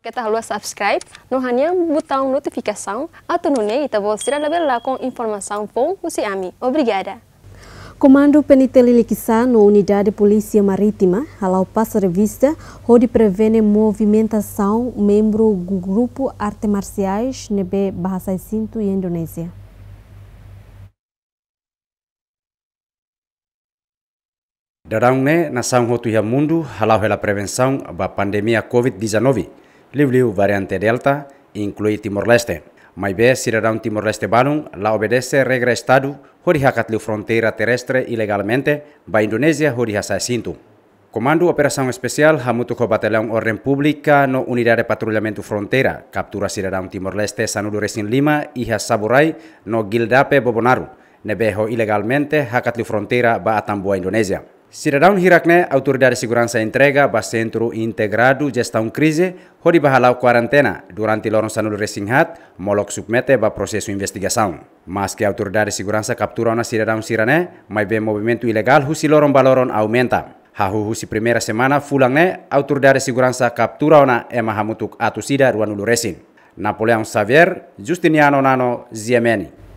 Kita tá harus subscribe no hanya botão notificação atau no neita você receber lá com informação bom você é ami. Obrigada. Comando Penitelilikisa no Unidade Polícia Marítima, Halau Passa Revista, onde prevene movimentação membro do grupo Arte Marciais Nebe Bahasa Sinto e Indonésia. Darang ne na mundo, hotu ya halau pela prevenção da pandemia COVID-19. La variante delta incluye Timor-Leste. Mai be Timor-Leste balun la obedece regra estado hori hakatliu frontera terrestre ilegalmente ba Indonesia sa hasasintu. Comando Operación Especial Hamutuko Batalhão orden Pública no unidad de Patrulhamento Fronteira, captura cidadão Timor-Leste Sanudo en Lima y Saburai no Gildape Bobonaru, nebejo ilegalmente Hakatliu Fronteira ba Tambua, Indonesia. Si hirakne, autoridade de segurança entrega para Centro Integrado Gestão Crise, onde bahalau quarantena durante lorong sanul resinghat, molok submete para processo investigação. Mas ke a autoridade segurança captura uma cidadão sirane, mas bem movimento ilegal husi lorong baloron aumenta. Hahu husi primeira semana fulangne, autoridade dari segurança captura uma ema hamutuk atusida ruanulu resin. Napoleon Xavier, Justiniano Nano, Ziemeni.